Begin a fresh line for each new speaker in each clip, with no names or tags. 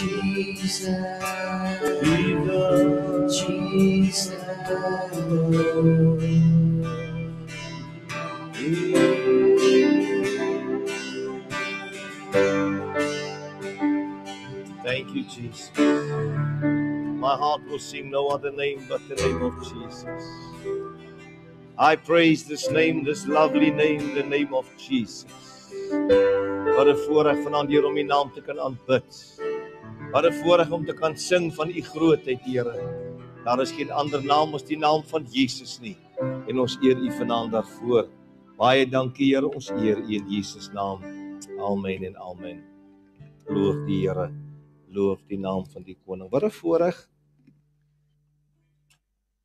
Jesus, Viva Jesus, Lord. Thank you, Jesus. My heart will sing no other name but the name of Jesus. I praise this name, this lovely name, the name of Jesus. Wat 'n voorreg vanaand hier om U naam te kan aanbid. Wat 'n voorreg om te kan sing van u grootheid, Here. Daar is geen ander naam as die naam van Jesus nie. En ons eer u vanaand daarvoor. Baie dankie, Here. Ons eer u in Jesus naam. Amen en amen. Loof die Here. Loof die naam van die koning. Wat 'n voorreg.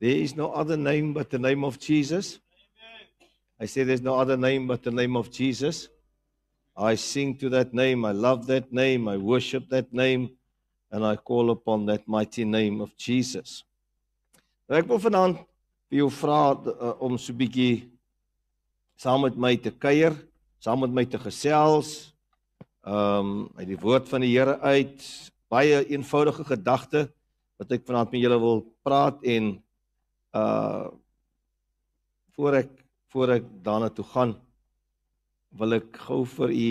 There is no other name but the name of Jesus. I say there's no other name but the name of Jesus. I sing to that name. I love that name. I worship that name and I call upon that mighty name of Jesus. Nou, ek wil vanaand vir jou vra eh, om so 'n bietjie saam met my te kuier, saam met my te gesels, ehm um, uit die woord van die Here uit, baie eenvoudige gedagte wat ek vanaand met julle wil praat en uh voor ek voor ek daarna toe gaan wil ek gou vir u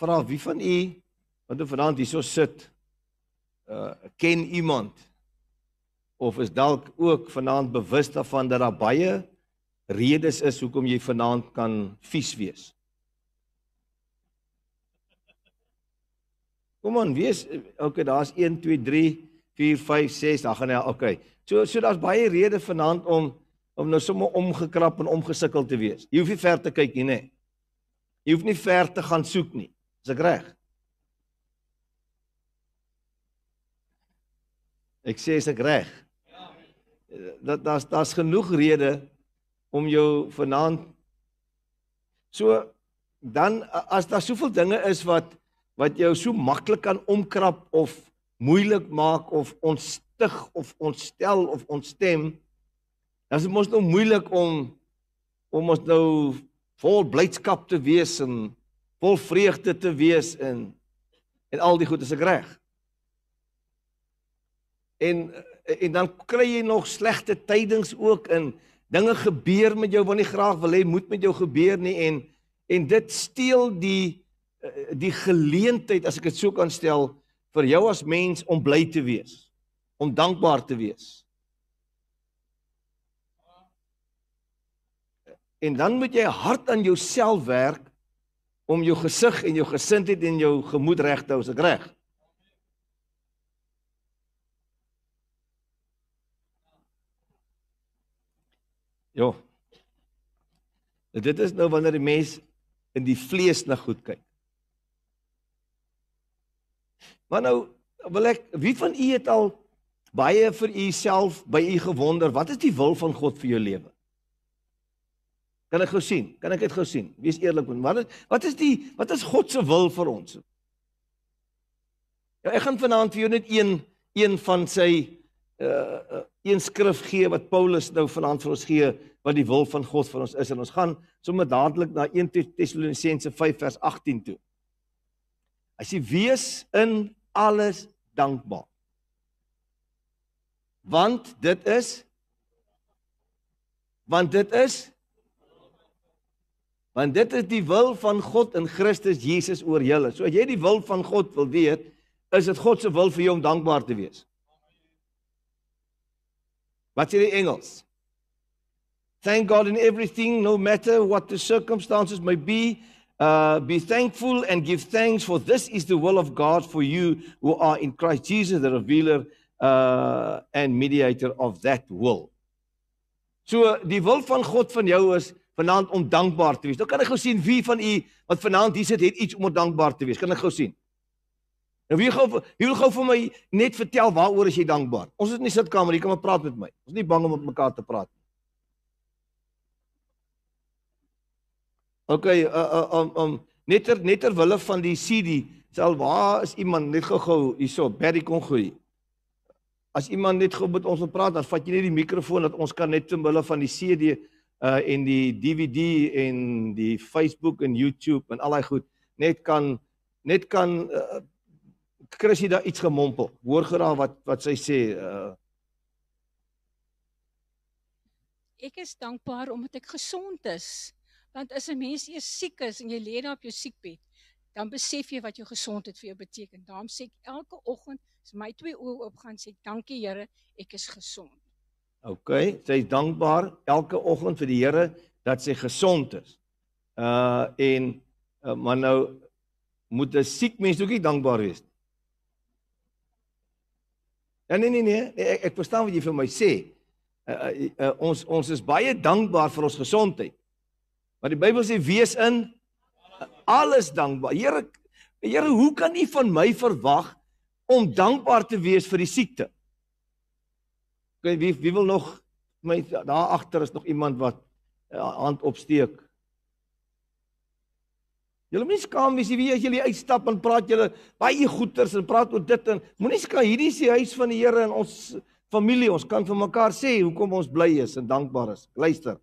vra wie van u Want hoe vanaand hierso sit uh ken iemand of is dalk ook vanaand bewus daarvan dat daar baie redes is hoekom jy vanaand kan vies wees. Kom aan, wees okay, daar's 1 2 3 4 5 6, dan gaan hy okay. So so daar's baie redes vanaand om om nou sommer omgekrap en omgesukkeld te wees. Jy hoef nie ver te kyk nie. Nee. Jy hoef nie ver te gaan soek nie. Is ek reg? Ek sê as ek reg. Ja. Dat daar's daar's genoeg rede om jou vanaand so dan as daar soveel dinge is wat wat jou so maklik kan omkrap of moeilik maak of ontstig of ontstel of ontstem dan is dit mos nou moeilik om om ons nou vol blydskap te wees en vol vreugde te wees in en, en al die goed as ek reg is en en dan kry jy nog slegte tydings ook in dinge gebeur met jou wat nie graag wil hê moet met jou gebeur nie en en dit steel die eh, die geleentheid as ek dit so kan stel vir jou as mens om bly te wees om dankbaar te wees en dan moet jy hard aan jouself werk om jou gesig en jou gesindheid en jou gemoed reg te hou as ek reg Ja. Dit is nou wanneer die mens in die vlees na goed kyk. Maar nou wil ek wie van u het al baie vir u self by u gewonder wat is die wil van God vir jou lewe? Kan ek gou sien? Kan ek dit gou sien? Wees eerlik met my. Wat is wat is die wat is God se wil vir ons? Ja, ek gaan vanaand vir jou net een een van sy uh, een skrif gee wat Paulus nou vanaand vir ons gee wat die wil van God vir ons is en ons gaan sommer dadelik na 1 Tessalonisense 5 vers 18 toe. Hy sê wees in alles dankbaar. Want dit is want dit is want dit is die wil van God in Christus Jesus oor julle. So as jy die wil van God wil weet, is dit God se wil vir jou om dankbaar te wees. Wat sê die engels? Thank God in everything no matter what the circumstances may be, uh be thankful and give thanks for this is the will of God for you who are in Christ Jesus the revealer uh and mediator of that will. So die wil van God van jou is vanaand om dankbaar te wees. Nou kan ek gou sien wie van u wat vanaand hier sit het iets om dankbaar te wees. Kan ek gou sien? Nou wie gou wie wil gou vir my net vertel waaroor as jy dankbaar. Ons is nie sitkamer, jy kan maar praat met my. Ons is nie bang om met mekaar te praat nie. Okay, uh uh um, um netter netter wille van die CD sal waar is iemand net gou-gou hierso Barry Kongoe. As iemand net gou met ons wil praat, dan vat jy net die mikrofoon dat ons kan net ten wille van die CD uh eh, en die DVD en die Facebook en YouTube en al daai goed net kan net kan uh, Chrissy daar iets gemompel. Hoor geraal wat wat sy sê uh Ek is dankbaar omdat ek gesond is. Want as 'n mens eers siek is en jy lê daar op jou siekbed, dan besef jy wat jou gesondheid vir jou beteken. Daarom sê ek elke oggend as my twee oë oop gaan sê dankie Here, ek is gesond. OK, sy is dankbaar elke oggend vir die Here dat sy gesond is. Uh en uh, maar nou moet 'n siek mens ook nie dankbaar wees nie. Ja nee nee nee, nee ek, ek verstaan wat jy vir my sê. Uh, uh, uh, uh, ons ons is baie dankbaar vir ons gesondheid. Maar die Bybel sê wees in uh, alles dankbaar. Here Here, hoe kan U van my verwag om dankbaar te wees vir die siekte? Okay, wie wie wil nog my daar agter is nog iemand wat uh, hand opsteek. Jy moet nie skaam wees nie, as jy uitstap en praat jy baie goeters en praat oor dit en moenie skaam hierdie is die huis van die Here en ons familie, ons kan vir mekaar sê hoekom ons bly is en dankbaar is. Luister.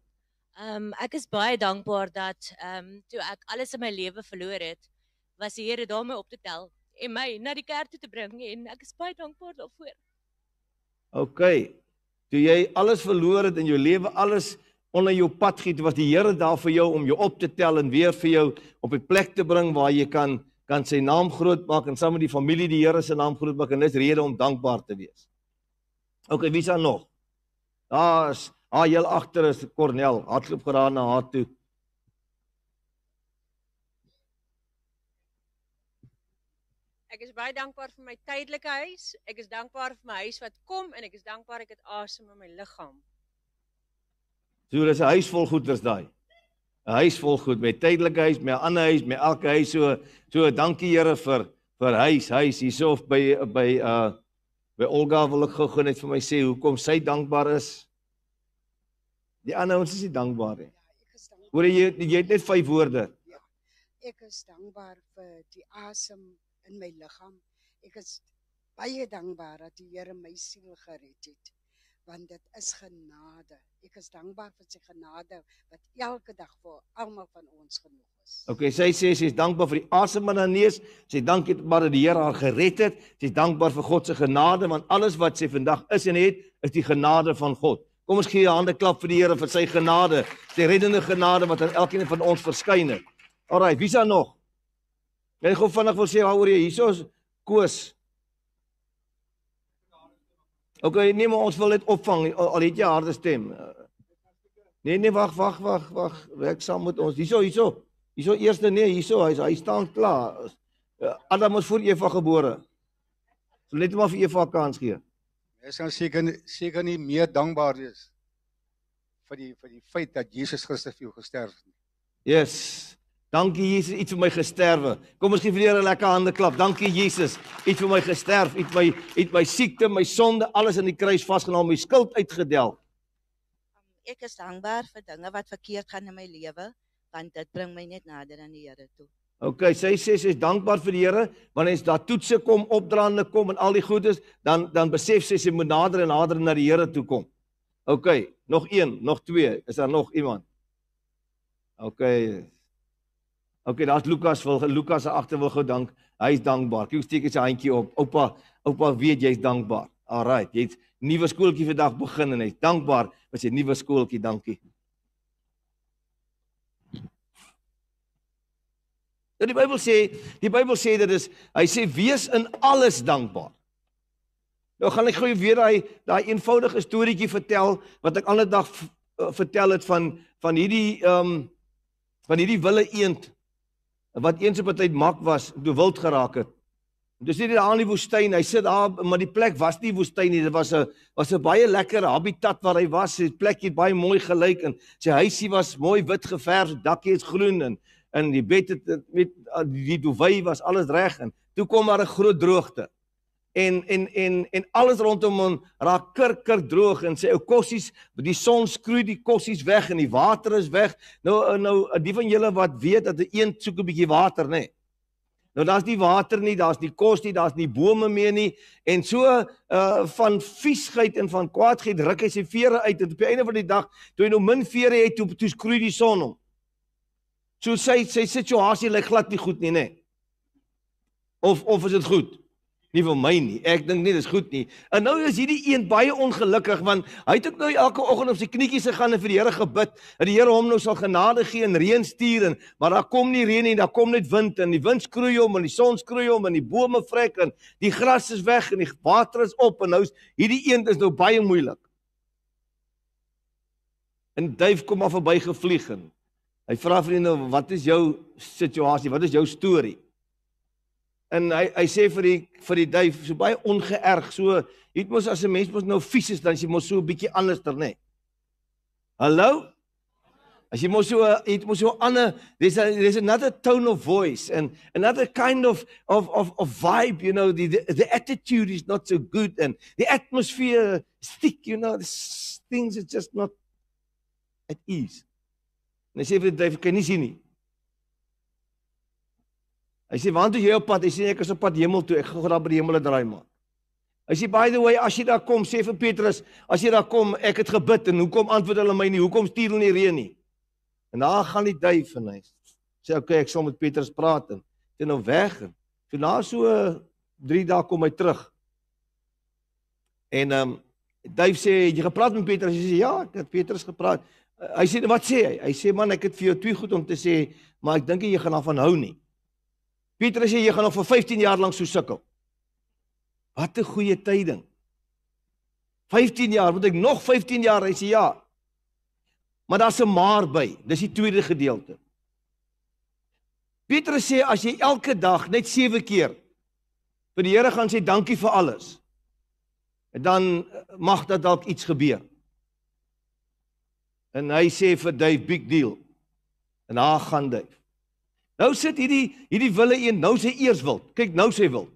Ehm um, ek is baie dankbaar dat ehm um, toe ek alles in my lewe verloor het, was die Here daarmee op te tel en my na die kerk toe te bring en ek is baie dankbaar daarvoor. OK. Toe jy alles verloor het in jou lewe, alles onder jou pad giet was die Here daar vir jou om jou op te tel en weer vir jou op 'n plek te bring waar jy kan kan sy naam groot maak en saam met die familie die Here se naam groot maak en dis rede om dankbaar te wees. OK, wie's daar nog? Daar's haar heel agter is Cornel, hardloop geraak na haar toe. Ek is baie dankbaar vir my tydelike huis. Ek is dankbaar vir my huis wat kom en ek is dankbaar ek het asem in my liggaam. So dis 'n huis vol goeders daai. 'n Huis vol goed, my tydelike huis, my ander huis, my elke huis so so dankie Here vir vir huis, huis hiersof by by uh by Olga wil ek gou-gou net vir my sê hoekom sy dankbaar is. Die ander ons is nie dankbaar nie. Ja, Hoor jy jy het net vyf woorde. Ja, ek is dankbaar vir die asem in my liggaam. Ek is baie dankbaar dat die Here my siel gered het want dit is genade. Ek is dankbaar vir sy genade wat elke dag vir almal van ons genoeg is. Okay, sy sê sy is dankbaar vir die asem in haar neus. Sy sê dankie maar dat die Here haar gered het. Sy is dankbaar vir God se genade want alles wat sy vandag is en het, is die genade van God. Kom ons gee 'n hande klap vir die Here vir sy genade, sy reddende genade wat aan elkeen van ons verskyn het. Alraai, wie's daar nog? Jy gou vinnig wil sê waaroor jy hiersoos koes. Okay, nee, maar ons wil dit opvang eh, al het jy harde stem. Nee, nee, wag, wag, wag, wag. Werk saam met ons. Hierso, hierso. Hierso eerste nee, hierso. Hy hy staan klaar. Eh, Adam is voor Eva gebore. So let maar vir Eva kans gee. Mens kan seker seker nie meer dankbaar wees vir die vir die feit dat Jesus Christus vir jou gesterf het. Yes. Dankie Jesus, iets vir my gesterwe. Kom ons gee vir die Here 'n lekker hande klap. Dankie Jesus, iets vir my gesterf, iets my het my siekte, my sonde, alles aan die kruis vasgeneem, my skuld uitgedeel. Ek is dankbaar vir dinge wat verkeerd gaan in my lewe, want dit bring my net nader aan die Here toe. OK, sy sê sy is dankbaar vir die Here, wanneer jy daartoe se kom, opdraande kom en al die goedes, dan dan besef sy sy moet nader en nader na die Here toe kom. OK, nog een, nog twee, is daar nog iemand? OK, OK, daar's Lukas wil Lukas agter wil gou dank. Hy's dankbaar. Kyk, steek sy handjie op. Oupa, oupa weet jy's dankbaar. Alraai, jy't nuwe skooltjie vandag begin en hy's dankbaar vir sy nuwe skooltjie. Dankie. Dan nou, die Bybel sê, die Bybel sê dit is hy sê wees in alles dankbaar. Nou gaan ek gou weer daai daai eenvoudige storieetjie vertel wat ek ander dag eh, vertel het van van hierdie ehm um, van hierdie wille eend wat eens op 'n tyd mak was, toe wild geraak het. Dis nie daar in die woestyn, hy sit daar, maar die plek was nie woestyn nie, dit was 'n was 'n baie lekker habitat waar hy was. Die plekjie het baie mooi gelyk en sy huisie was mooi wit geverf, dakkie het groen en in die bed het met die duwy was alles reg en toe kom maar 'n groot droogte en en en en alles rondom hom raak kurker droog en sê ou kossies die son skroei die kossies weg en die water is weg nou eh, nou eh, die van julle wat weet dat 'n eend soek 'n bietjie water nê nee. nou daar's nie water nie daar's nie kos nie daar's nie bome meer nie en so uh, van viesgeit en van kwaadgeit ruk hy sy vere uit en op die einde van die dag toe hy nou min vere het toe toe skroei die son hom so sê sy, sy situasie lyk glad nie goed nie nê nee. of of is dit goed nie vir my nie. Ek dink nie dis goed nie. En nou is hierdie een baie ongelukkig want hy het ook nou elke oggend op sy knietjies gegaan en vir die Here gebid dat die Here hom nou sal genade gee en reën stuur en maar daar kom nie reën nie, daar kom net wind en die wind skroei hom en die son skroei hom en die bome vrek en die gras is weg en die water is op en nou is hierdie een is nou baie moeilik. En duif kom af verby gevlieg en hy vra vir hom nou wat is jou situasie? Wat is jou storie? en hy hy sê vir die vir die duif so baie ongeërg so het mos as 'n mens mos nou vies is dan jy mos so 'n bietjie anderster nê Hallo As jy mos so het eh, mos so 'n ander there's a, there's another tone of voice and another kind of of of of vibe you know the the, the attitude is not so good and the atmosphere stick you know things is just not at ease En hy sê vir die duif kan nie sien nie Hy sê waar toe jy op pad? Hy sê nee, ek is op pad hemel toe. Ek gaan daar by die hemel draai maar. Hy sê by the way, as jy daar kom, sê vir Petrus, as jy daar kom, ek het gebid en hoekom antwoord hulle my nie? Hoekom stuur hulle nie reën nie? En daar gaan die duif en hy sê okay, ek sal met Petrus praat en toe nou weg. Toe na so 3 dae kom hy terug. En ehm um, duif sê jy gepraat met Petrus. Hy sê ja, ek het Petrus gepraat. Hy sê wat sê hy? Hy sê man, ek het vir jou twee goed om te sê, maar ek dink jy gaan daarvan hou nie. Petrus sê jy gaan nog vir 15 jaar lank so sukkel. Wat 'n goeie tyding. 15 jaar, moet ek nog 15 jaar? Hy sê ja. Maar daar's 'n maar by. Dis die tweede gedeelte. Petrus sê as jy elke dag net 7 keer vir die Here gaan sê dankie vir alles, dan mag dit dalk iets gebeur. En hy sê vir Dave big deal. En haar gaan Dave. Nou sit hierdie hierdie wille een nou sê eers wil. Kyk, nou sê wil.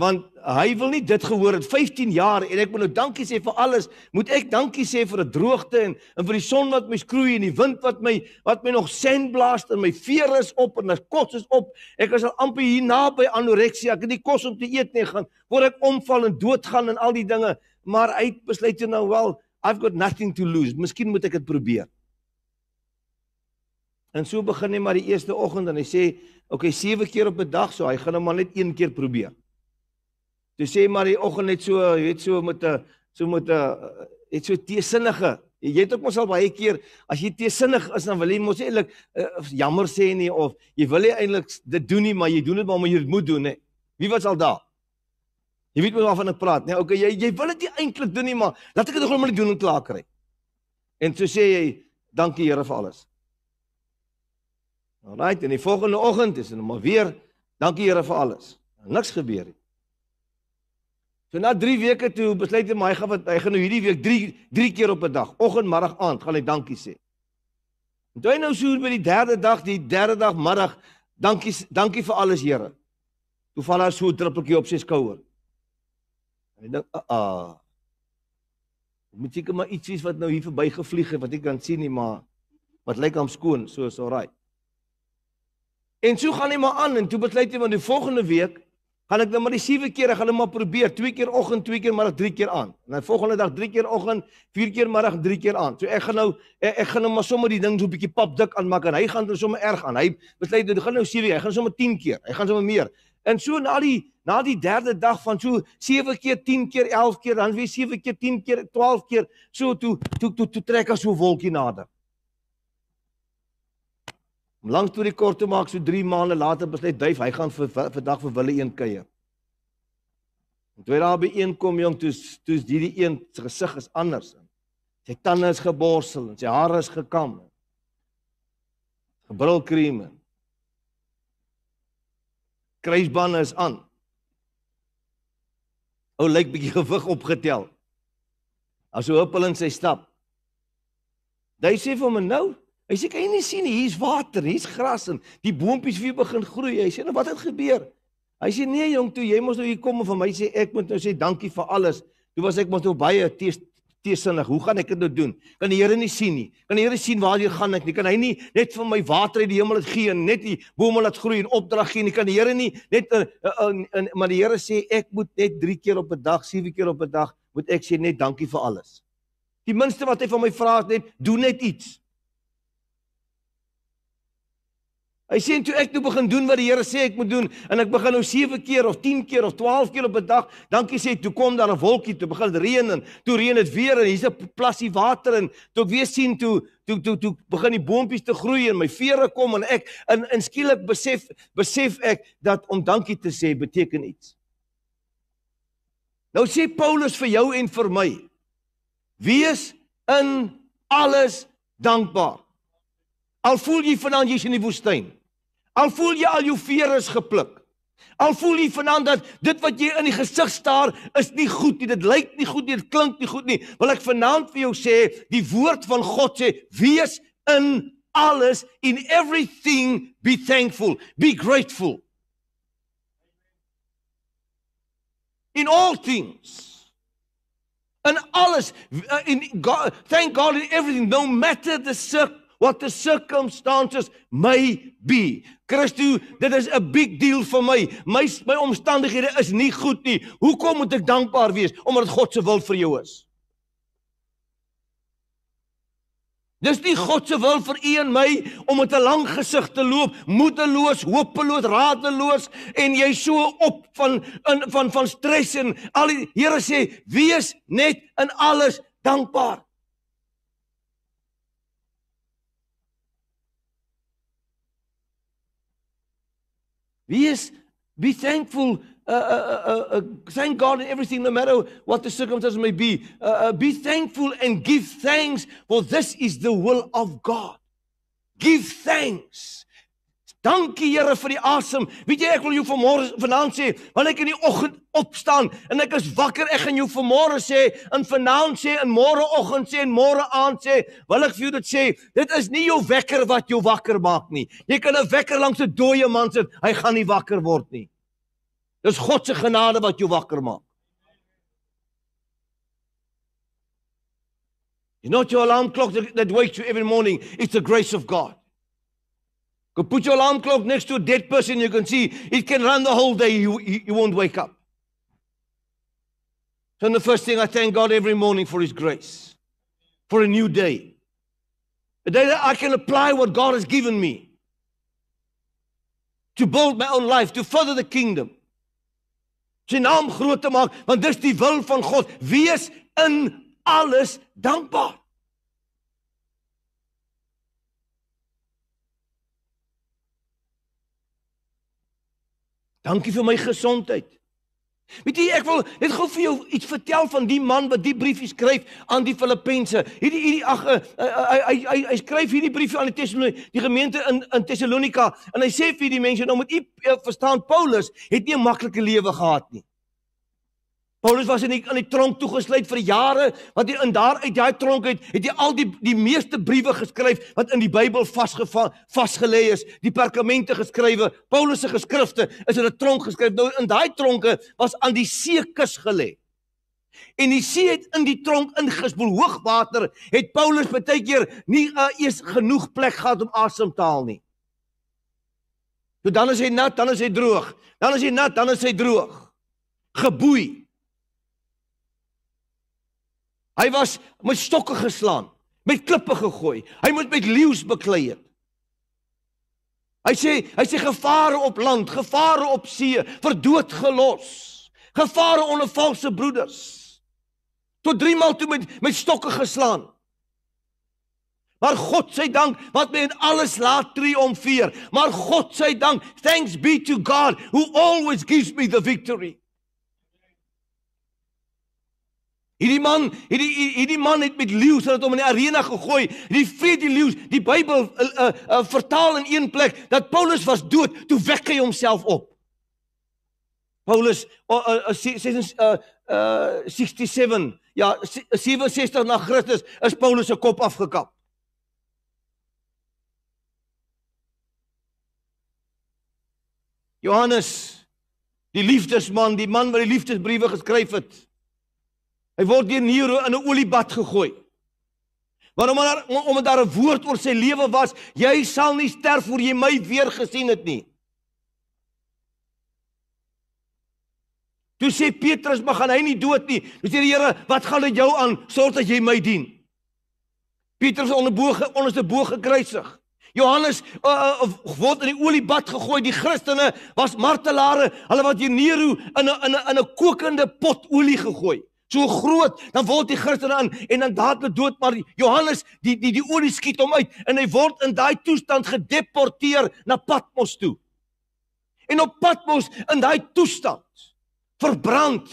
Want hy wil nie dit gehoor het 15 jaar en ek moet nou dankie sê vir alles. Moet ek dankie sê vir 'n droogte en en vir die son wat my skroei en die wind wat my wat my nog sand blaas en my vere is op en my kos is op. Ek was al amper hier naby anoreksia. Ek het nie kos om te eet nie gaan. Word ek omval en doodgaan en al die dinge. Maar uit besluit jy nou wel, I've got nothing to lose. Miskien moet ek dit probeer. En so begin hy maar die eerste oggend en hy sê, "Oké, okay, sewe keer op 'n dag, so hy gaan hom nou maar net een keer probeer." Toe sê maar die oggend net so, jy weet so met 'n so met 'n het so teesinnige. Jy het ook mos al baie keer as jy teesinnig is dan wil jy mos eintlik uh, jammer sê nie of jy wil nie eintlik dit doen nie, maar jy doen dit maar omdat jy dit moet doen, hè. Wie was al daar? Jy weet mos waarvan ek praat, nee. Okay, jy jy wil dit nie eintlik doen nie, maar laat ek dit gou maar net doen en klaar kry. En toe sê jy, "Dankie Here vir alles." Alraai, en die volgende oggend is hulle nou maar weer, dankie Here vir alles. Nou, niks gebeur nie. So na 3 weke toe besluit hy my gaan wat hy gaan nou hierdie week 3 3 keer op 'n dag, oggend, middag, aand gaan hy dankie sê. En toe hy nou soos by die derde dag, die derde dag middag, dankie dankie vir alles Here. Toe val daar so 'n druppeltjie op sy skouer. En hy dink, "Aa. Uh -uh, ah. moet ek maar ietsies wat nou hier verby gevlieg het wat ek kan sien nie, maar wat lyk hom skoon, so is alraai." Right. En so gaan hy maar aan en toe besluit hy want die volgende week gaan ek nou maar die sewe keer, ek gaan hom maar probeer, twee keer oggend, twee keer middag, drie keer aan. En die volgende dag drie keer oggend, vier keer middag, drie keer aan. So ek gaan nou ek, ek gaan hom nou maar sommer die ding so 'n bietjie pap dik aanmaak en hy gaan dan er sommer erg aan. Hy besluit hy gaan nou sewe, hy gaan sommer 10 keer. Hy gaan sommer meer. En so na die na die derde dag van so 7 keer 10 keer 11 keer dan weer 7 keer 10 keer 12 keer so toe toe toe, toe trek as so 'n wolkie nader. Om lank storie kort te maak, so 3 maande later besluit Duif hy gaan vir vandag vir, vir Wille een kuier. En toe hy daar by een kom jong, toe toe is hierdie een se gesig is anders. Sy tande is geborsel en sy hare is gekam. Gebrilkrem. Kruisbande is aan. Ou lyk bietjie gewig opgetel. Asou hoop hulle in sy stap. Hy sê vir hom nou, Hy sê kan jy nie sien hier's water, hier's gras en die boontjies weer begin groei. Hy sê nou wat het gebeur? Hy sê nee jong, toe jy mos nou hier kom en vir my sê ek moet nou sê dankie vir alles. Toe was ek mos nou baie teë teesinnig. Hoe gaan ek dit nou doen? Kan die Here nie sien nie? Kan die Here sien waar jy gaan ek nie? Kan hy nie net vir my water uit die hemel het gee en net die bome laat groei en opdrag gee nie? Kan die Here nie net in eh, eh, eh, in maar die Here sê ek moet net 3 keer op 'n dag, 7 keer op 'n dag moet ek sê net dankie vir alles. Die minste wat hy van my vra is net doen net iets. Hy sê en toe ek nou begin doen wat die Here sê ek moet doen en ek begin nou 7 keer of 10 keer of 12 keer op 'n dag, dankie sê toe kom daar 'n wolkie toe begin reën en toe reën dit weer en hier's 'n plassie water en toe ek weer sien toe toe toe toe begin die boontjies te groei en my vere kom en ek in in skielik besef besef ek dat om dankie te sê beteken iets. Nou sê Paulus vir jou en vir my: Wees in alles dankbaar. Al voel jy vanaand jy's in die woestyn. Al voel jy al jou vere is gepluk. Al voel jy vanaand dat dit wat jy in die gesig staar is nie goed nie. Dit lyk nie goed nie, dit klink nie goed nie. Wil ek vanaand vir jou sê, die woord van God sê, wees in alles in everything be thankful, be grateful. In all things in alles uh, in God, thank God in everything no matter the circumstances what the circumstances may be. Christo, dit is 'n big deal vir my. My my omstandighede is nie goed nie. Hoekom moet ek dankbaar wees omdat God se wil vir jou is? Dis nie God se wil vir u en my om met 'n lang gesig te loop, moedeloos, hopeloos, radeloos en jy so op van in van van stres en al die Here sê wees net in alles dankbaar. Yes, be thankful. Uh uh, uh, uh, uh, thank God in everything, no matter what the circumstances may be. Uh, be thankful and give thanks, for this is the will of God. Give thanks. Dankie Here vir die asem. Weet jy ek wil jou vanmôre vanaand sê, wanneer ek in die oggend opstaan en ek is wakker, ek gaan jou vanmôre sê en vanaand sê en môreoggend sê en môre aand sê, wil ek vir jou dit sê, dit is nie jou wekker wat jou wakker maak nie. Jy kan 'n wekker langs 'n dooie man sit, hy gaan nie wakker word nie. Dis God se genade wat jou wakker maak. You know your alarm clock that wakes you every morning, it's the grace of God. Go put your alarm clock next to a dead person, you can see it can run the whole day, you, you, you won't wake up. So, the first thing I thank God every morning for His grace, for a new day, a day that I can apply what God has given me to build my own life, to further the kingdom. Sy naam groot te maak want dis die wil van God wees in alles dankbaar Dankie vir my gesondheid. Weet jy, ek wil net gou vir jou iets vertel van die man wat die briefie skryf aan die Filippense. Hierdie hierdie ag eh, eh, eh, hy hy hy hy skryf hierdie briefie aan die Tessalonika, die gemeente in in Tessalonika en hy sê vir die mense nou moet u verstaan Paulus het nie 'n maklike lewe gehad nie. Paulus was in die in die tronk toegesluit vir jare want in daar uit daai tronk uit het hy al die die meeste briewe geskryf wat in die Bybel vasgevang vasgelê is die perkamente geskrywe Paulus se geskrifte is in 'n tronk geskryf nou in daai tronke was aan die seekus gelê En die see het in die tronk ingespoel hoogwater het Paulus baie keer nie uh, eers genoeg plek gehad om asem te haal nie. So nou, dan as hy nat, dan as hy droog. Dan as hy nat, dan as hy droog. Geboei. Hy was met stokke geslaan, met klippe gegooi. Hy moet met leeu's beklei het. Hy sê, hy sê gevare op land, gevare op see, vir dood gelos. Gevare onder valse broeders. Tot 3 maal toe met met stokke geslaan. Maar God sê dank wat men alles laat triomfeer. Maar God sê dank, thanks be to God who always gives me the victory. Hierdie man, hierdie hierdie man het met leeu se dit hom in die arena gegooi. Die vet die leeu, die Bybel uh, uh, uh, vertaal in een plek dat Paulus was dood, toe wek hy homself op. Paulus uh, uh, uh, 67 ja 67 na Christus is Paulus se kop afgekap. Johannes die liefdesman, die man wat die liefdesbriewe geskryf het. Hy word deur Nero in 'n oliebad gegooi. Waarom maar omdat daar 'n woord oor sy lewe was, jy sal nie sterf voor jy my weer gesien het nie. Toe sê Petrus, "Maar gaan hy nie dood nie." Toe sê die Here, "Wat gaan dit jou aan, sorg dat jy my dien." Petrus onder boge onderste boge gekruisig. Johannes uh, uh, word in die oliebad gegooi. Die Christene was martelare, hulle wat Nero in 'n in 'n 'n kokende pot olie gegooi so groot, dan word die Christen aan en dan dadelik dood maar Johannes die die die olie skiet hom uit en hy word in daai toestand gedeporteer na Patmos toe. En op Patmos in daai toestand verbrand.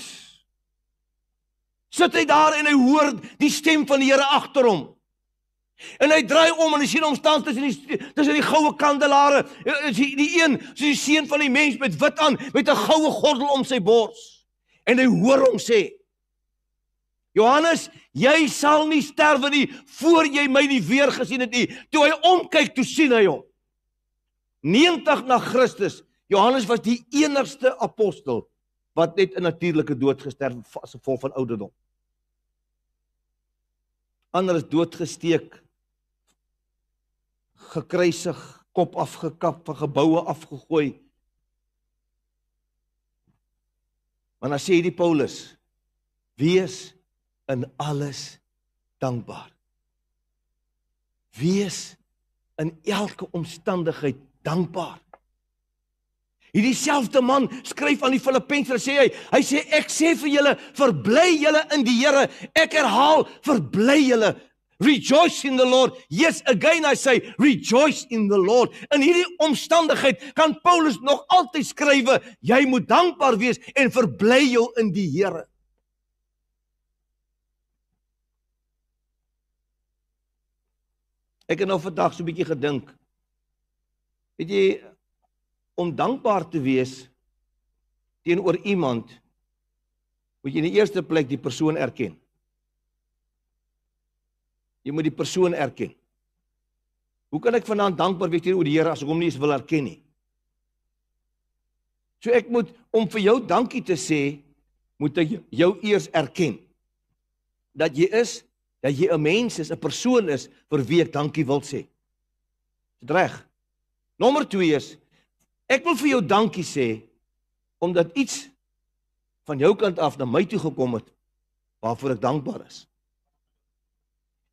Sit hy daar en hy hoor die stem van die Here agter hom. En hy draai om en hy sien hom staan tussen die tussen die goue kandelare, eh, eh, die die een soos die seun van die mens met wit aan met 'n goue gordel om sy bors. En hy hoor hom sê: Johannes, jy sal nie sterwe nie voor jy my nie weer gesien het nie. Toe hy omkyk, toe sien hy hom. 90 na Christus, Johannes was die enigste apostel wat net 'n natuurlike dood gesterf as gevolg van ouderdom. Ander is doodgesteek, gekruisig, kop afgekap, van geboue afgegooi. Maar dan sê hierdie Paulus: "Wees in alles dankbaar. Wees in elke omstandigheid dankbaar. Hierdie selfde man skryf aan die Filippense, sê hy, hy sê ek sê vir julle, verbly julle in die Here. Ek herhaal, verbly julle. Rejoice in the Lord. Yes again I say rejoice in the Lord. In hierdie omstandigheid kan Paulus nog altyd skrywe, jy moet dankbaar wees en verbly jou in die Here. Ek het nou vandag so 'n bietjie gedink. Weet jy om dankbaar te wees teenoor iemand moet jy in die eerste plek die persoon erken. Jy moet die persoon erken. Hoe kan ek vanaand dankbaar wees teenoor die Here as ek hom nie eens wil erken nie? So ek moet om vir jou dankie te sê, moet ek jou eers erken dat jy is dat jy 'n mens is, 'n persoon is vir wie ek dankie wil sê. Is dit reg? Nommer 2 is ek wil vir jou dankie sê omdat iets van jou kant af na my toe gekom het waarvoor ek dankbaar is.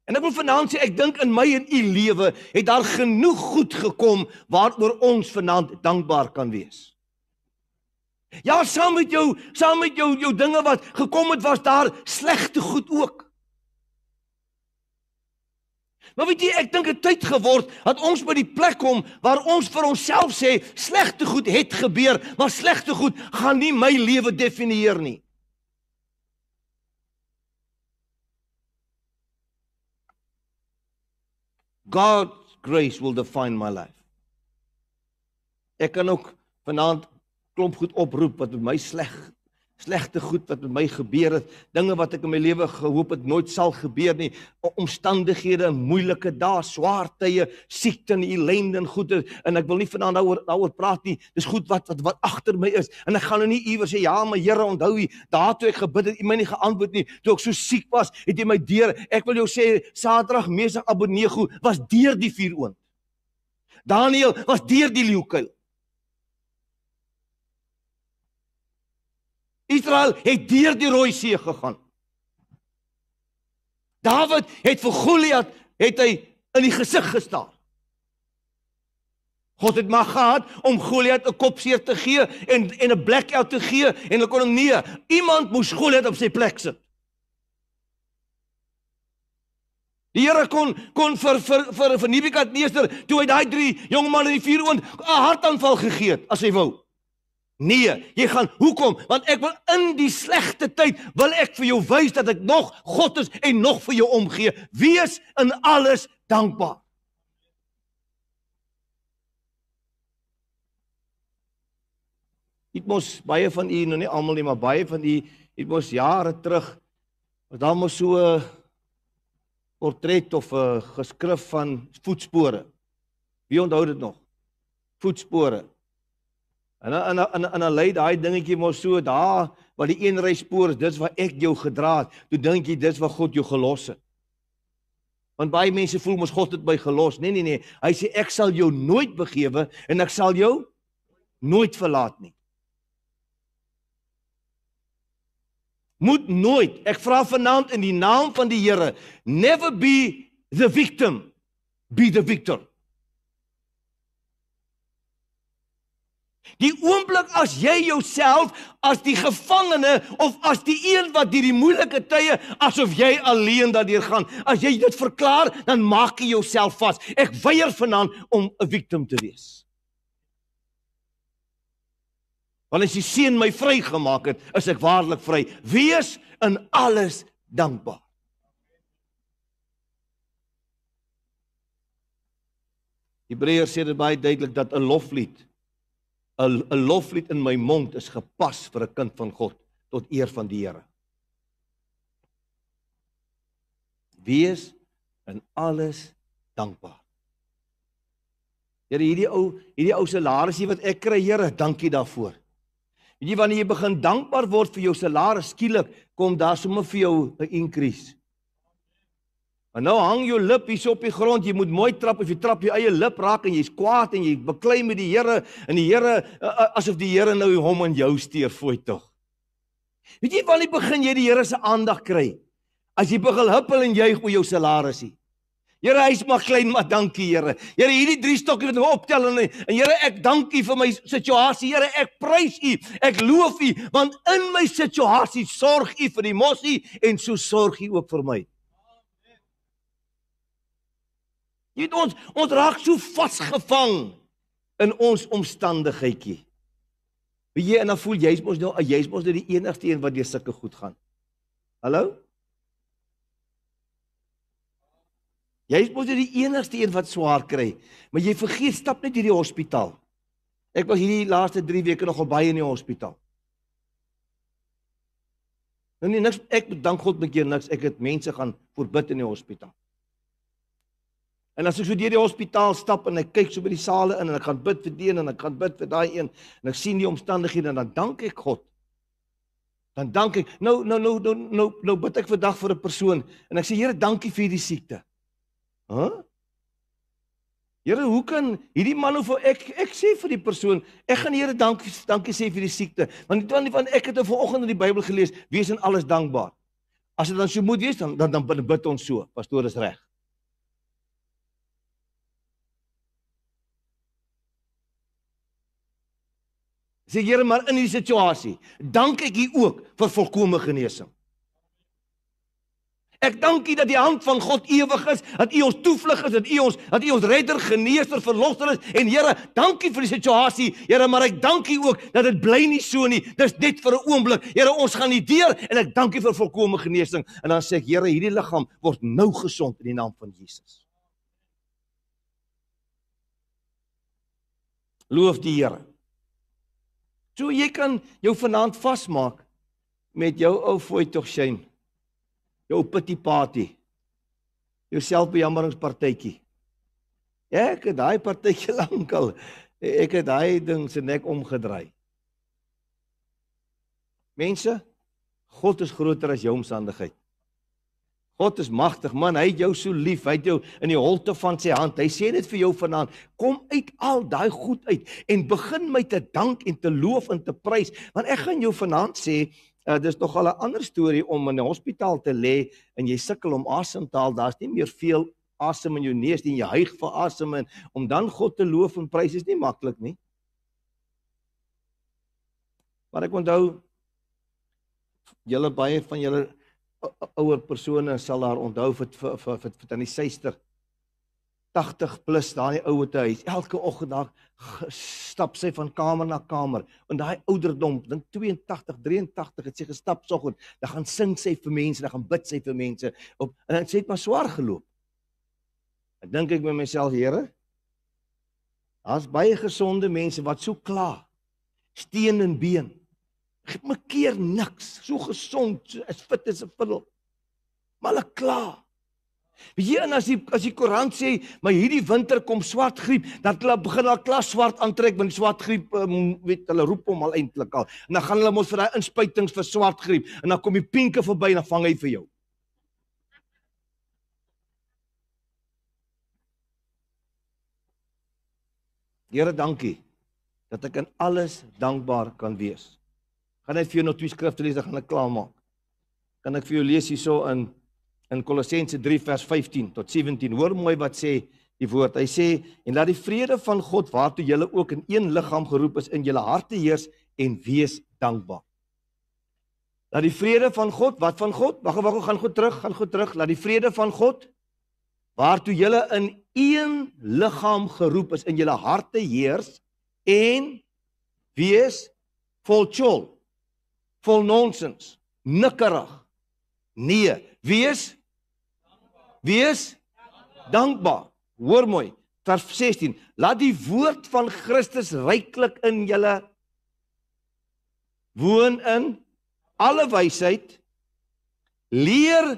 En ek wil vanaand sê ek dink in my en u lewe het daar genoeg goed gekom waaroor ons vanaand dankbaar kan wees. Ja, saam met jou, saam met jou jou dinge wat gekom het was daar slegte goed ook. Maar weet jy, ek dink dit tyd geword dat ons by die plek kom waar ons vir onsself sê slegte goed het gebeur, maar slegte goed gaan nie my lewe definieer nie. God's grace will define my life. Ek kan ook vanaand klomp goed oproep wat met my sleg slegte goed wat met my gebeur het, dinge wat ek in my lewe gehoop het nooit sal gebeur nie, omstandighede, moeilike dae, swaar tye, siekte en ellende en goeie en ek wil nie vanaand daaroor daaroor praat nie. Dis goed wat wat wat agter my is en ek gaan nou nie iewers sê ja, my Here, onthou U, daartoe ek gebid het, U my nie geantwoord nie, toe ek so siek was, het U my deur. Ek wil jou sê Saterdag mesig Abonego was deur die vuuroond. Daniel was deur die leeukuil. Israel het deur die Rooi See gegaan. Dawid het vir Goliat het hy in die gesig gestaan. God het mag gehad om Goliat 'n kop seer te gee en en 'n black out te gee en hulle kon hom nee, iemand moes Goliat op sy plek sit. Die Here kon kon vir vir vir, vir Nebukadneser toe hy daai drie jong manne in die vuur oond 'n hartaanval gegee het as hy wou. Nee, jy gaan hoekom? Want ek wil in die slegte tyd wil ek vir jou wys dat ek nog God is en nog vir jou omgee. Wees in alles dankbaar. Dit mos baie van u nog nie almal nie, maar baie van u het mos jare terug was daar mos so 'n portret of 'n geskrif van voetspore. Wie onthou dit nog? Voetspore. En en en en hulle lei daai dingetjie mos so daar waar die een reispoor is, dis waar ek jou gedra het. Toe dink jy dis waar God jou gelos het. Want baie mense voel mos God het my gelos. Nee nee nee. Hy sê ek sal jou nooit begewe en ek sal jou nooit verlaat nie. Moet nooit. Ek vra vanaand in die naam van die Here, never be the victim. Be the victor. Die oomblik as jy jouself as die gevangene of as die een wat deur die moeilike tye asof jy alleen daardeur gaan, as jy dit verklaar, dan maak jy jouself vas. Ek weier vanaand om 'n victim te wees. Want as die seun my vrygemaak het, is ek waarlik vry. Wees in alles dankbaar. Hebreërs sê dit baie duidelik dat 'n loflied 'n 'n loflied in my mond is gepas vir 'n kind van God tot eer van die Here. Wees in alles dankbaar. Here hierdie ou hierdie ou salarisie wat ek kry Here, dankie daarvoor. Weet jy wanneer jy begin dankbaar word vir jou salaris skielik kom daar sommer vir jou 'n increase. En nou hang jou lip hier op die grond. Jy moet mooi trap of jy trap jou eie lip raak en jy's kwaad en jy beklei met die Here en die Here asof die Here nou hom aan jou steur voet tog. Weet jy wanneer begin jy die Here se aandag kry? As jy begin huppel en juig oor jou salarisie. Here, hy's maar klein, maar dankie Here. Here, hierdie drie stokkies wat nou optel en en Here, ek dank U vir my situasie. Here, ek prys U. Ek loof U want in my situasie sorg U vir die mossie en so sorg U ook vir my. Jy weet ons ons raak so vasgevang in ons omstandigheidjie. Wie jy en dan voel jy's mos nou jy's mos nou die enigste een wat deur sulke goed gaan. Hallo? Jy's mos nou die enigste een wat swaar kry, maar jy vergeet stap net hierdie hospitaal. Ek was hierdie laaste 3 weke nog al baie in die hospitaal. Nou nee, niks ek dank God met jou niks. Ek het mense gaan voorbid in die hospitaal. En as ek so deur die hospitaal stap en ek kyk so by die sale in en ek gaan bid vir die een en ek gaan bid vir daai een en ek sien die omstandighede en dan dank ek God. Dan dank ek. Nou nou nou nou nou nou bid ek vandag vir 'n persoon en ek sê Here, dankie vir hierdie siekte. H? Huh? Here, hoe kan hierdie man of ek ek sê vir die persoon, ek gaan Here dankie dankie sê vir die siekte, want dit want ek het nou vanoggend in die Bybel gelees, wees in alles dankbaar. As dit dan so moet wees dan dan dan bid ons so. Pastoor is reg. Sê Here, maar in hierdie situasie, dank ek U ook vir volkomme genesing. Ek dank U dat die hand van God ewig is, dat U ons toevlug is, dat U ons, dat U ons redder, geneeser, verlosser is. En Here, dankie vir die situasie. Here, maar ek dank U ook dat dit bly nie so nie. Dis net vir 'n oomblik. Here, ons gaan nie deur en ek dank U vir volkomme genesing. En dan sê ek, Here, hierdie liggaam word nou gesond in die naam van Jesus. Loof die Here. So jy kan jou vanaand vasmaak met jou ou fooi tog syn. Jou pity party. Jou selfbejammeringspartytjie. Ek het daai partytjie lankal ek het daai ding se nek omgedraai. Mense, God is groter as jou omstandighede. God is magtig, man. Hy het jou so lief. Hy het jou in die holte van sy hand. Hy sê dit vir jou vanaand. Kom uit al daai goed uit en begin my te dank en te loof en te prys. Want ek gaan jou vanaand sê, uh, dis nog al 'n ander storie om in 'n hospitaal te lê en jy sukkel om asem te haal. Daar's nie meer veel asem in jou neus nie. Jy hyg vir asem en om dan God te loof en prys is nie maklik nie. Maar ek onthou julle baie van julle ouer persone sal haar onthou vir vir vir, vir, vir tannie Suster 80 plus daai ou te huis elke oggend daar stap sy van kamer na kamer en daai ouderdom dink 82 83 het sy gestap soggend dan gaan sing sy vir mense dan gaan bid sy vir mense op en dan sê dit maar swaar geloop ek dink ek by myself Here daar's baie gesonde mense wat so kla steen en been Giet my keer niks. So gesond, so as fit as 'n fiddel. Maar hulle kla. Wie en as die as die koerant sê maar hierdie winter kom swart griep, dan hulle begin al klas swart aantrek want swart griep um, weet hulle roep hom al eintlik al. En dan gaan hulle mos vir daai inspuitings vir swart griep en dan kom die pinke verby en dan vang hy vir jou. Here dankie dat ek in alles dankbaar kan wees gaan net vir jou nog twee skrifte lees, dan gaan ek klaar maak. Kan ek vir jou lees hierso in in Kolossense 3 vers 15 tot 17. Hoor mooi wat sê die woord. Hy sê en laat die vrede van God waartoe julle ook in een liggaam geroep is in julle harte heers en wees dankbaar. Laat die vrede van God, wat van God? Wag, wag, gaan God terug, gaan God terug. Laat die vrede van God waartoe julle in een liggaam geroep is in julle harte heers en wees volchol vol nonsens, nikkerig. Nee, wees dankbaar. Wees dankbaar. Hoor mooi, vers 16. Laat die woord van Christus ryklik in julle woon in alle wysheid leer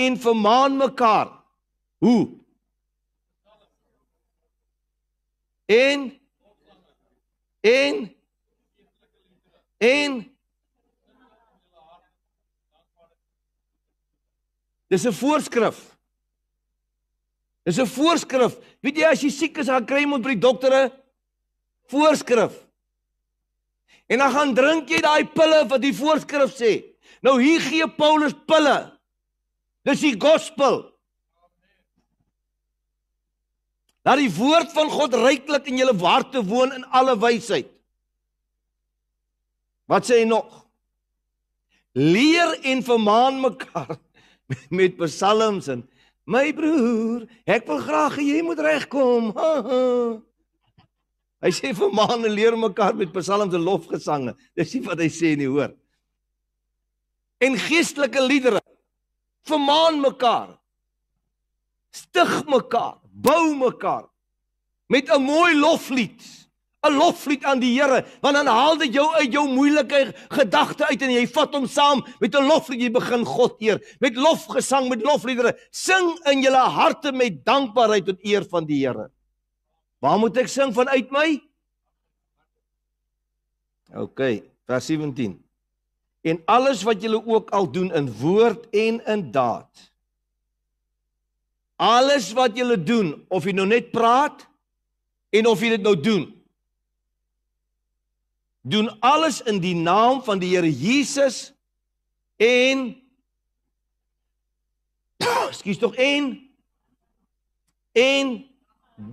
en vermaan mekaar. Hoe? En en en Dis 'n voorskrif. Dis 'n voorskrif. Weet jy as jy siek is, gaan kry jy moet by die doktere voorskrif. En dan gaan drink jy daai pille wat die voorskrif sê. Nou hier gee Paulus pille. Dis die gospel. Laat die woord van God ryklik in julle harte woon in alle wysheid. Wat sê hy nog? Leer en vermaan mekaar. met psalms en my broer, ek wil graag hê jy moet regkom. Hy sê vir manne leer mekaar met psalms en lofgesange. Dis nie wat hy sê nie, hoor. En geestelike liedere vermaan mekaar. Stig mekaar, bou mekaar met 'n mooi loflied. 'n loflied aan die Here, want dan haal dit jou uit jou moeilike gedagte uit en jy vat hom saam met 'n loflied jy begin God eer met lofgesang, met lofliedere. Sing in jou harte met dankbaarheid tot eer van die Here. Waar moet ek sing vanuit my? OK, vers 17. En alles wat julle ook al doen in woord en in daad. Alles wat julle doen, of jy nou net praat en of jy dit nou doen, doen alles in die naam van die Here Jesus en skuis tog en en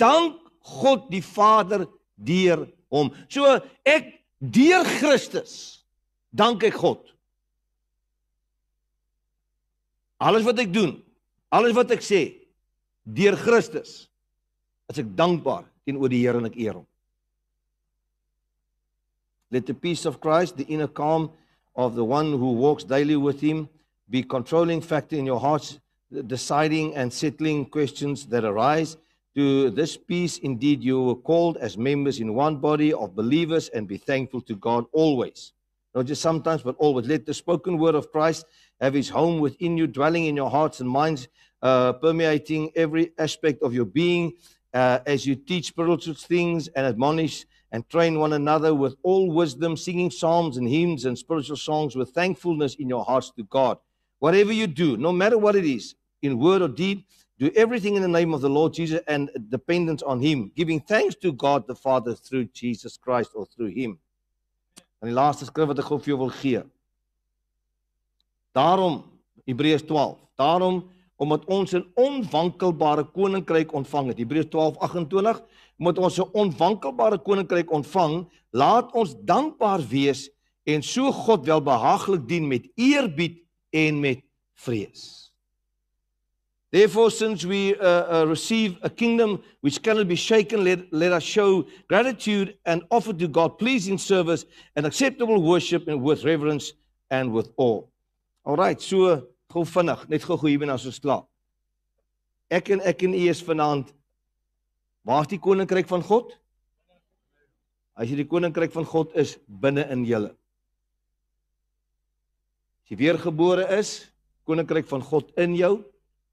dank God die Vader deur hom. So ek deur Christus dank ek God. Alles wat ek doen, alles wat ek sê deur Christus as ek dankbaar teenoor die Here en ek eer hom. Let the peace of Christ, the inner calm of the one who walks daily with him, be controlling factor in your hearts, deciding and settling questions that arise. To this peace, indeed, you were called as members in one body of believers, and be thankful to God always. Not just sometimes, but always. Let the spoken word of Christ have his home within you, dwelling in your hearts and minds, uh, permeating every aspect of your being uh, as you teach spiritual things and admonish and train one another with all wisdom, singing psalms and hymns and spiritual songs with thankfulness in your hearts to God. Whatever you do, no matter what it is, in word or deed, do everything in the name of the Lord Jesus and dependence on Him, giving thanks to God the Father through Jesus Christ or through Him. En die laaste skrif wat ek gou vir jou wil gee. Daarom Hebreërs 12. Daarom omdat ons 'n onwankelbare koninkryk ontvang het. Hebreë 12:28, omdat ons 'n onwankelbare koninkryk ontvang, laat ons dankbaar wees en so God welbehaaglik dien met eerbied en met vrees. Therefore since we uh, uh, receive a kingdom which cannot be shaken let, let us show gratitude and offer to God pleasing service and acceptable worship and with reverence and with awe. All right, so uh, gou vinnig, net gou hier binne as ons klaar. Ek en ek en u is vanaand waar's die koninkryk van God? As jy die koninkryk van God is binne in julle. As jy weergebore is, koninkryk van God in jou.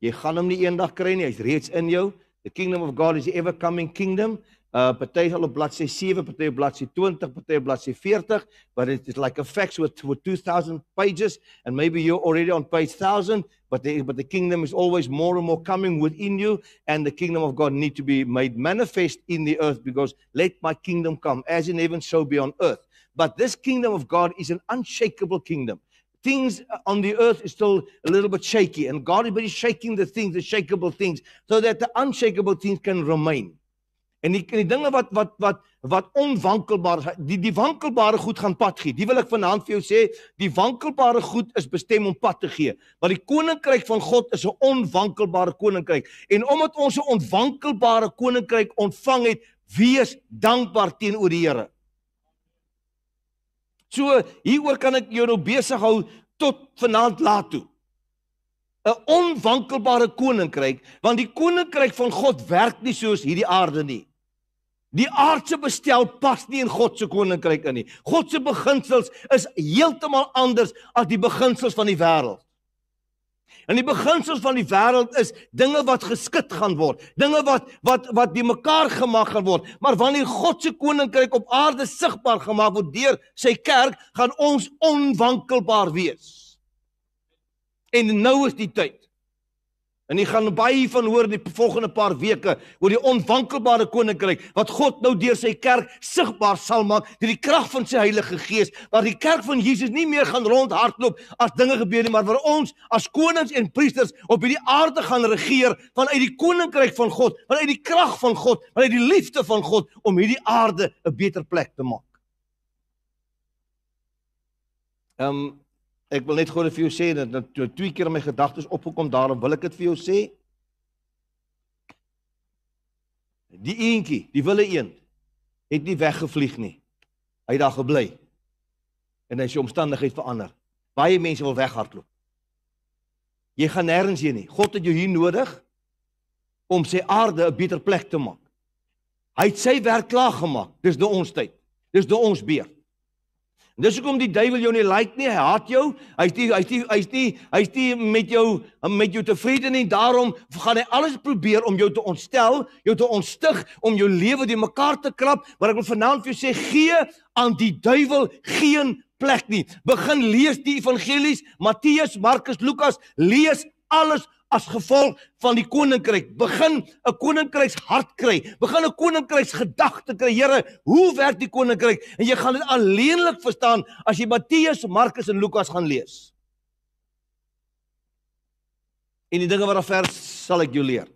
Jy gaan hom nie eendag kry nie, hy's reeds in jou. The kingdom of God is the ever coming kingdom Uh party hulle bladsy 7, party bladsy 20, party bladsy 40, but it is like a fax with with 2000 pages and maybe you're already on page 1000, but the, but the kingdom is always more and more coming within you and the kingdom of God need to be made manifest in the earth because let my kingdom come as in heaven so be on earth. But this kingdom of God is an unshakable kingdom things on the earth is still a little bit shaky, and God is shaking the things, the shakable things, so that the unshakable things can remain. En die die dinge wat wat wat wat onwankelbaar is, die die wankelbare goed gaan pad gee. Die wil ek vanaand vir jou sê, die wankelbare goed is bestem om pad te gee. Want die koninkryk van God is 'n onwankelbare koninkryk. En omdat ons 'n onwankelbare koninkryk ontvang het, wees dankbaar teenoor die Here. So hieroor kan ek jou nou besig hou tot vanaand laat toe. 'n onwankelbare koninkryk, want die koninkryk van God werk nie soos hierdie aarde nie. Die aardse bestel pas nie in God se koninkryk in nie. God se beginsels is heeltemal anders as die beginsels van die wêreld. En die beginsels van die wêreld is dinge wat geskit gaan word, dinge wat wat wat die mekaar gemaak gaan word. Maar wanneer God se koninkryk op aarde sigbaar gemaak word deur sy kerk, gaan ons onwankelbaar wees. En nou is die tyd. En jy gaan baie van hoor die volgende paar weke oor die onwankelbare koninkryk wat God nou deur sy kerk sigbaar sal maak deur die krag van sy Heilige Gees waar die kerk van Jesus nie meer gaan rondhardloop as dinge gebeur nie maar waar ons as konings en priesters op hierdie aarde gaan regeer vanuit die koninkryk van God vanuit die krag van God vanuit die liefde van God om hierdie aarde 'n beter plek te maak. Ehm um, Ek wil net gou vir jou sê dat dat twee keer my gedagtes opgekom daarom wil ek dit vir jou sê. Die eentjie, die wille eend het nie weggevlieg nie. Hy het daar gebly. En hy se omstandigheid verander. Baie mense wil weghardloop. Jy gaan nêrens heen nie. God het jou hier nodig om sy aarde 'n beter plek te maak. Hy het sy werk klaar gemaak. Dis nou ons tyd. Dis nou ons beurt. En dis hoekom die duiwel jou nie like nie. Hy haat jou. Hy's nie hy's nie hy's nie hy's nie met jou met jou tevrede nie. Daarom gaan hy alles probeer om jou te ontstel, jou te ontstig, om jou lewe die mekaar te krap. Maar ek wil vanaand vir jou sê gee aan die duiwel geen plek nie. Begin lees die evangelies, Matteus, Markus, Lukas, lees alles as gevolg van die koninkryk. Begin 'n koninkrykshart kry, begin 'n koninkryksgedagte kry. Here, hoe werk die koninkryk? En jy gaan dit alleenlik verstaan as jy Matteus, Markus en Lukas gaan lees. En die dinge wat daar vers sal ek jou leer.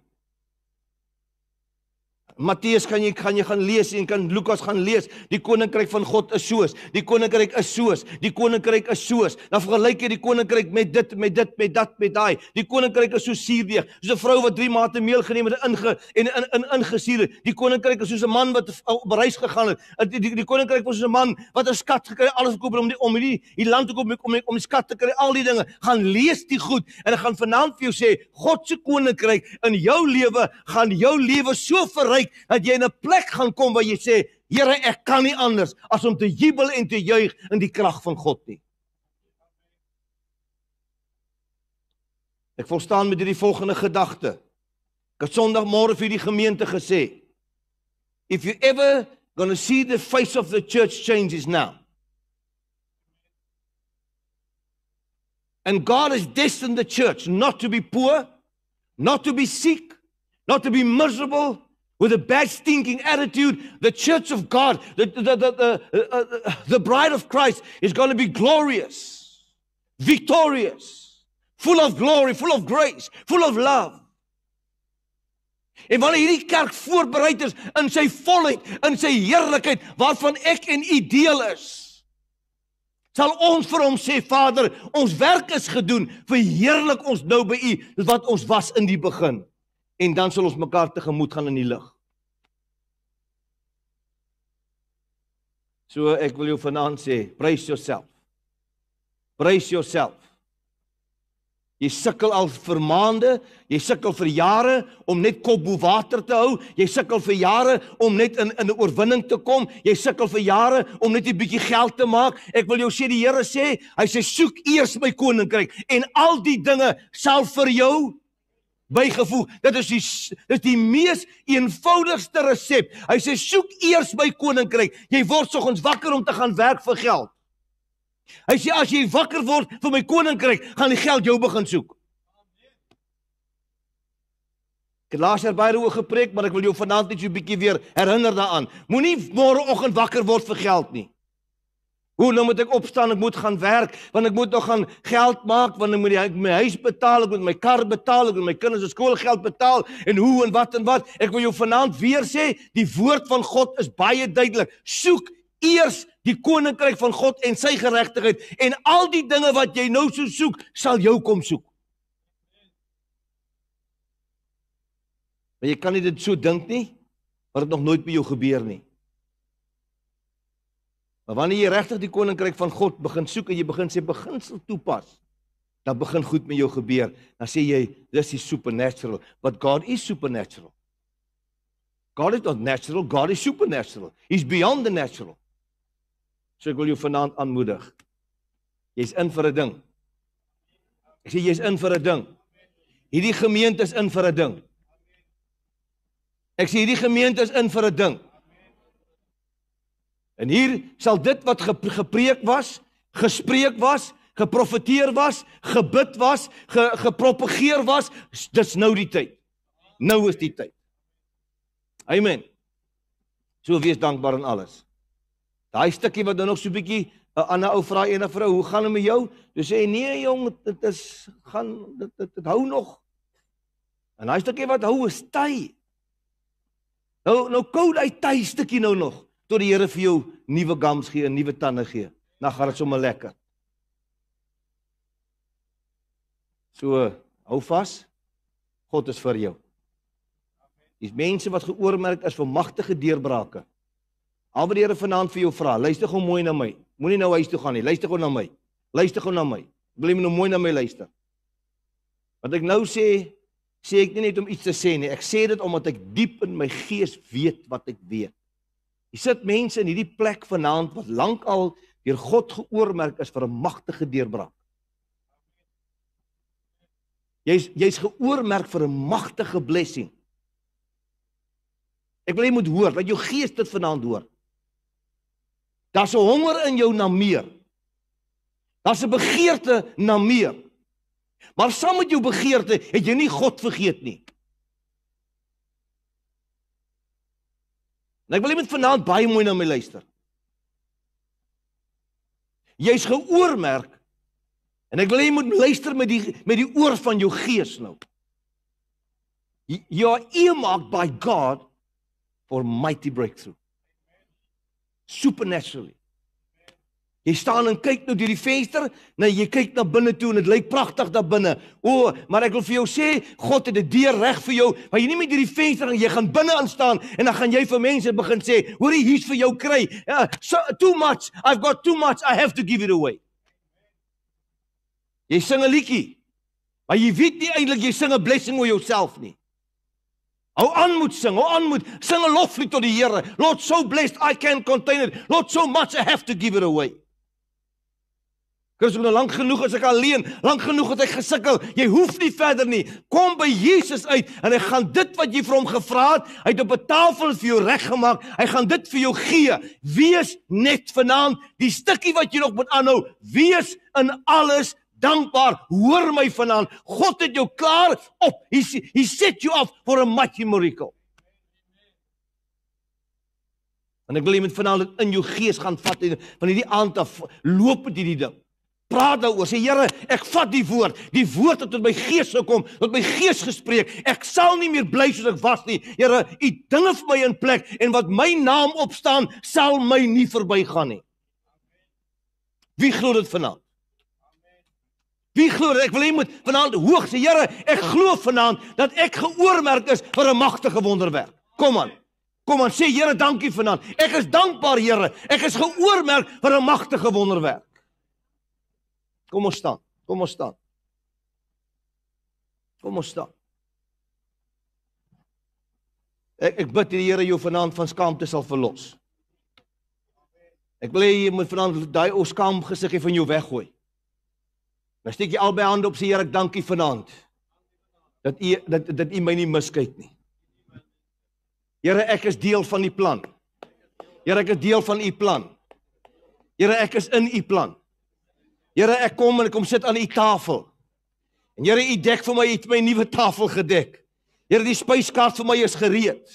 Matteus kan jy kan jy gaan lees en kan Lukas gaan lees. Die koninkryk van God is soos, die koninkryk is soos, die koninkryk is soos. Dan vergelyk jy die koninkryk met dit, met dit, met dat, met daai. Die koninkryk is soos suurdeeg, soos 'n vrou wat 3 maate meel geneem het inge en in in ingesuur het. Die koninkryk is soos 'n man wat op reis gegaan het. Eh, die die, die koninkryk was soos 'n man wat 'n skat gekry het, alles verkoop om die om hierdie hier land te kom om die, om die skat te kry, al die dinge. Gaan lees die goed en ek gaan vanaand vir jou sê, God se koninkryk in jou lewe gaan jou lewe so verryk tyd dat jy in 'n plek gaan kom waar jy sê, Here, ek kan nie anders as om te jubel en te juig in die krag van God nie. Ek verstaan met hierdie volgende gedagte. Ek het Sondag môre vir die gemeente gesê, if you ever going to see the face of the church changes now. And God has destined the church not to be poor, not to be sick, not to be miserable, with a bad stinking attitude, the church of God, the, the, the, the, uh, uh, uh the bride of Christ, is going to be glorious, victorious, full of glory, full of grace, full of love. En wanneer hierdie kerk voorberei is in sy volheid, in sy heerlikheid waarvan ek en u deel is, sal ons vir hom sê, Vader, ons werk is gedoen, verheerlik ons nou by u wat ons was in die begin en dan sal ons mekaar tegemoet gaan in die lig. So ek wil jou vanaand sê, prys jouself. Prys jouself. Jy sukkel al vir maande, jy sukkel vir jare om net kop bo water te hou, jy sukkel vir jare om net in in 'n oorwinning te kom, jy sukkel vir jare om net 'n bietjie geld te maak. Ek wil jou sê die Here sê, hy sê soek eers my koninkryk en al die dinge sal vir jou bygevoeg. Dit is die dit is die mees eenvoudigste resep. Hy sê soek eers my koninkryk. Jy word soggens wakker om te gaan werk vir geld. Hy sê as jy wakker word vir my koninkryk, gaan die geld jou begin soek. Ek het laas jaar baie oor gepreek, maar ek wil jou vanaand net so 'n bietjie weer herinner daaraan. Moenie môreoggend wakker word vir geld nie. Hoe nou moet ek opstaan? Ek moet gaan werk want ek moet nog gaan geld maak want ek moet my huis betaal, ek moet my kar betaal, ek moet my kinders se skoolgeld betaal en hoe en wat en wat. Ek wil jou vanaand weer sê, die woord van God is baie duidelik. Soek eers die koninkryk van God en sy geregtigheid en al die dinge wat jy nou so soek, sal jou kom soek. Maar jy kan nie dit so dink nie want dit nog nooit by jou gebeur nie. Maar wanneer jy regtig die koninkryk van God begin soek en jy begin sy beginsel toepas, dan begin goed met jou gebeur. Dan sê jy, this is supernatural. But God is supernatural. God is not natural, God is supernatural. He's beyond the natural. So ek wil jou vanaand aanmoedig. Jy's in vir 'n ding. Ek sê jy's in vir 'n ding. Hierdie gemeente is in vir 'n ding. Ek sê hierdie gemeente is in vir 'n ding. Ek sê, En hier sal dit wat gepreek was, gespreek was, geprofeteer was, gebid was, ge, gepropageer was, dis nou die tyd. Nou is die tyd. Amen. So wees dankbaar in alles. Daai stukkie wat nou nog so bietjie eh, 'n ander ou vra ene vrou, hoe gaan dit met jou? Jy sê nee jong, dit is gaan dit dit, dit hou nog. En daai stukkie wat hou is ty. Nou nou kou daai ty stukkie nou nog tot die Here vir jou nuwe gums gee, nuwe tande gee. Dan gaan dit sommer lekker. So, hou vas. God is vir jou. Dis mense wat geoormerk is vir magtige deurbrake. Al wat die Here vanaand vir jou vra, luister gou mooi na my. Moenie nou huis toe gaan nie, luister gou na my. Luister gou na my. Bly net nou mooi na my luister. Wat ek nou sê, sê ek nie net om iets te sê nie. Ek sê dit omdat ek diep in my gees weet wat ek weet. Hier sit mense in hierdie plek vanaand wat lankal deur God geoormerk is vir 'n magtige deurbraak. Jy's jy's geoormerk vir 'n magtige blessing. Ek wil jy moet hoor dat jou gees dit vanaand hoor. Daar's 'n honger in jou na meer. Daar's 'n begeerte na meer. Maar saam met jou begeerte het jy nie God vergeet nie. En nou, ek wil net vanaand baie mooi na my luister. Jy's geoormerk en ek wil jy moet luister met die met die oor van jou gees nou. You ja, are earmarked by God for mighty breakthrough. Supernaturally. Jy staan en kyk nou deur die venster, nee, jy kyk na binne toe en dit lyk pragtig daar binne. O, maar ek wil vir jou sê, God het 'n deur reg vir jou, maar jy nie met hierdie venster en jy gaan binne aan staan en dan gaan jy vir mense begin sê, hoor hier's vir jou kry. Yeah, ja, so, too much, I've got too much, I have to give it away. Jy sing 'n liedjie. Maar jy weet nie eintlik jy sing 'n blessing oor jouself nie. Hou aan moet sing, hou aan moet sing 'n loflied tot die Here. Lord so blessed I can't contain it. Lord so much I have to give it away. Christus het nou lank genoeg as ek alleen, lank genoeg het ek gesukkel. Jy hoef nie verder nie. Kom by Jesus uit en hy gaan dit wat jy vir hom gevra het, hy het op 'n tafel vir jou reggemaak. Hy gaan dit vir jou gee. Wees net vanaand die stukkie wat jy nog moet aanhou. Wees in alles dankbaar. Hoor my vanaand. God het jou klaar op. Hy hy set jou af vir 'n mighty miracle. En ek wil iemand vanaand in jou gees gaan vat en van hierdie aand af loop met hierdie ding praat daaroor. Sê Here, ek vat die woord. Die woord het tot my gees gekom, tot my gees gespreek. Ek sal nie meer bly soos ek was nie. Here, u dinge vir my in plek en wat my naam op staan, sal my nie verbygaan nie. Wie glo dit vanaand? Wie glo ek wil hê moet vanaand hoog sê Here, ek glo vanaand dat ek geoormerk is vir 'n magtige wonderwerk. Kom aan. Kom aan sê Here, dankie vanaand. Ek is dankbaar Here. Ek is geoormerk vir 'n magtige wonderwerk. Kom ons staan. Kom ons staan. Kom ons staan. Ek ek bid die Here jou vanaand van skaamte sal verlos. Ek wil jy moet vanaand daai ou skaam gesigie van jou weggooi. Nou steek jy albei hande op sê Here, dankie vanaand. Dat u dat dat u my nie miskyk nie. Here, ek is deel van die plan. Here, ek is deel van u plan. Here, ek is in u plan. Here, ek kom en ek kom sit aan u tafel. En Here, u dek vir my, u het my nuwe tafel gedek. Here, die spyskaart vir my is gereed.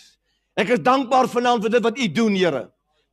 Ek is dankbaar vanaand vir dit wat u doen, Here.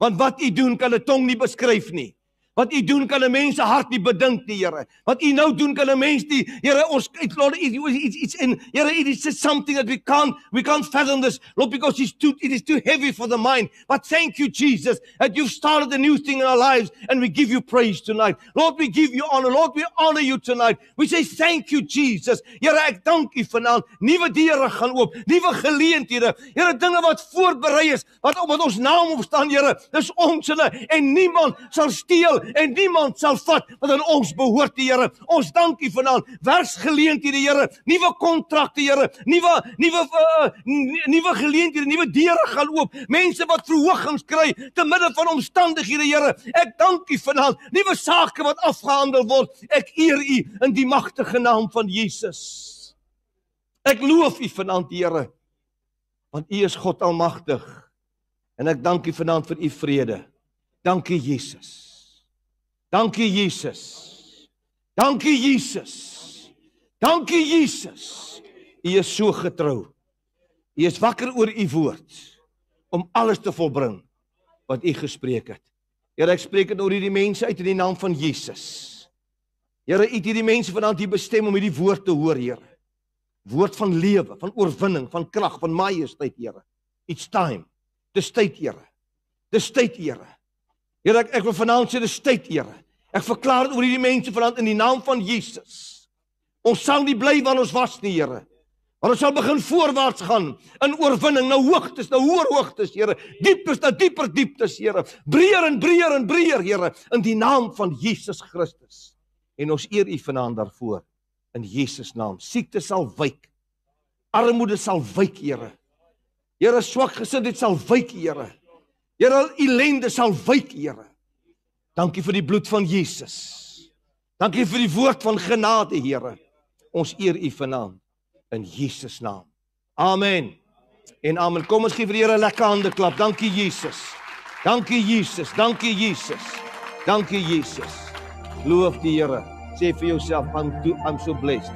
Want wat u doen kan 'n tong nie beskryf nie. Wat u doen kan 'n mens se hart nie bedink nie, Here. Wat u nou doen kan 'n mens die Here ons uit Lord it it's it's in Here it is something that we can't we can't fathom this Lord because it's too it is too heavy for the mind. But thank you Jesus that you've started a new thing in our lives and we give you praise tonight. Lord we give you honor. Lord we honor you tonight. We say thank you Jesus. Here ek dank u vanaand. Nuwe deure gaan oop. Nuwe geleenthede. Here dinge wat voorberei is wat omdat ons naam op staan, Here. Dis ons hulle en niemand sal steel en niemand sal vat wat aan ons behoort, die Here. Ons dankie vanaand. Werksgeleenthede, Here. Nuwe kontrakte, Here. Nuwe nuwe eh, nuwe geleenthede, nuwe deure gaan oop. Mense wat verhogings kry te midde van omstandighede, Here. Ek dankie vanaand. Nuwe sake wat afgehandel word. Ek eer U in die magtige naam van Jesus. Ek loof U vanaand, Here. Want U is God almagtig. En ek dank U vanaand vir U vrede. Dankie Jesus. Dankie Jesus. Dankie Jesus. Dankie Jesus. U is so getrou. U is wakker oor u woord om alles te volbring wat u gespreek het. Here, ek spreek dit oor hierdie mense uit in die naam van Jesus. Here, u het hierdie mense vanaand hier bestem om hierdie woord te hoor, Here. Woord van lewe, van oorwinning, van krag, van majesteit, Here. It's time. Dis tyd, Here. Dis tyd, Here. Here, ek ek wil vanaand sê dis tyd, Here. Ek verklaar dit oor hierdie mense vanaand in die naam van Jesus. Ons sal nie bly waar ons was nie, Here. Maar ons sal begin voorwaarts gaan in oorwinning, na nou hoogtes, na nou hoër hoogtes, Here. Dieptes, na nou dieper dieptes, Here. Breër en breër en breër, Here, in die naam van Jesus Christus. En ons eer U vanaand daarvoor in Jesus naam. Siekte sal wyk. Armoede sal wyk, Here. Here swak gesindheid sal wyk, Here. Here ellende sal wyk, Here. Dankie vir die bloed van Jesus. Dankie vir die woord van genade, Here. Ons eer U vanaand in Jesus naam. Amen. En amen. Kom ons gee vir die Here 'n lekker hande klap. Dankie Jesus. Dankie Jesus. Dankie Jesus. Dankie Jesus. Loof die Here. Sê vir jouself, I'm too, I'm so blessed.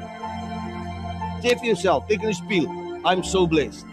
Sê vir jouself, teken 'n spieël, I'm so blessed.